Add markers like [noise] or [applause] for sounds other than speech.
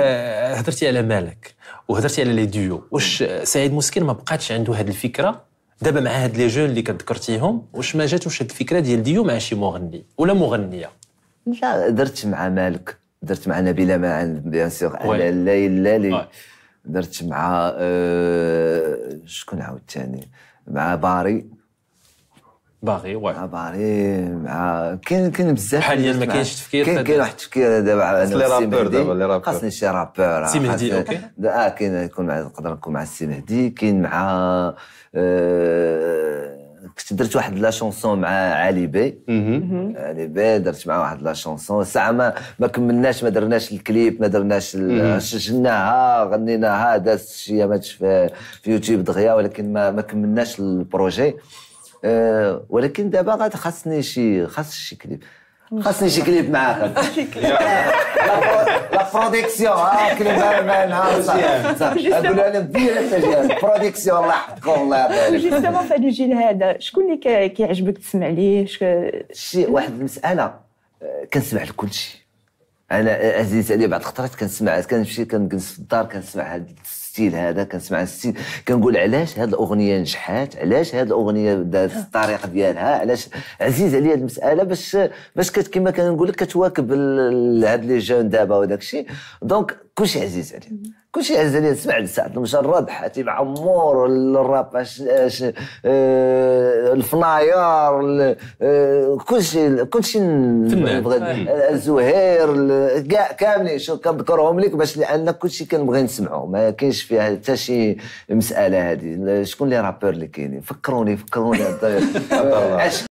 هضرتي على مالك وهضرتي على لي ديو واش سعيد مسكين ما بقاتش عنده هذه الفكره دابا مع هاد لي جون اللي كذكرتيهم واش ما جاتوش هاد الفكره ديال ديو مع شي مغني ولا مغنيه لا درت مع مالك درت مع نبيله مع بيان سور على الليل درت مع أه شكون عاود ثاني مع باري باغي واه باغي مع آه، كاين كاين بزاف حاليا ما كاينش تفكير كاين كاين واحد التفكير دابا على السي مهدي خاصني شي رابور سي مهدي اوكي اه كاين يكون نقدر نكون مع السي مهدي كاين مع آه، كنت درت واحد لا شونسون مع علي بي آه، علي بي درت معاه واحد لا شونسون ساعه ما ما كملناش ما درناش الكليب ما درناش سجلناها غنيناها دازت شي ماتش في, في يوتيوب دغيا ولكن ما, ما كملناش البروجي آه، ولكن دابا غاد خاصني شي خاص شي كليب خاصني شي كليب معاك [laughs] لا بروديكسيون ها آه، كليب مع نهار [laughs] اقول انا ديريكت بروديكسيون الله يحفظك الله يعطيك [laughs] جوستومون في هذا الجيل هذا شكون اللي كيعجبك تسمع ليه شي واحد المساله آه، كنسمع لكلشي انا عزيز عليا بعض الخطرات كنسمع كنمشي كنجلس في الدار كنسمع هاد الستيل هذا كنسمع الستيل كنقول علاش هاد الاغنيه نجحات علاش هاد الاغنيه دارت آه. الطريق ديالها علاش عزيز عليا هاد المساله باش باش كما كنقول لك كتواكب هاد لي جون دابا وداك الشيء دونك كلشي عزيز عليا كلشي عزيز عليا تسمع لسعد المجرد حاتم عمور الراب اش, أش أه الفناير آه، كلشي كلشي الزهير كاع كاملين شو كنذكرهم لك باش لان كلشي كنبغي نسمعو ما كاينش فيها حتى شي مساله هذه شكون لي رابور اللي كاينين فكروني فكروني [laughs]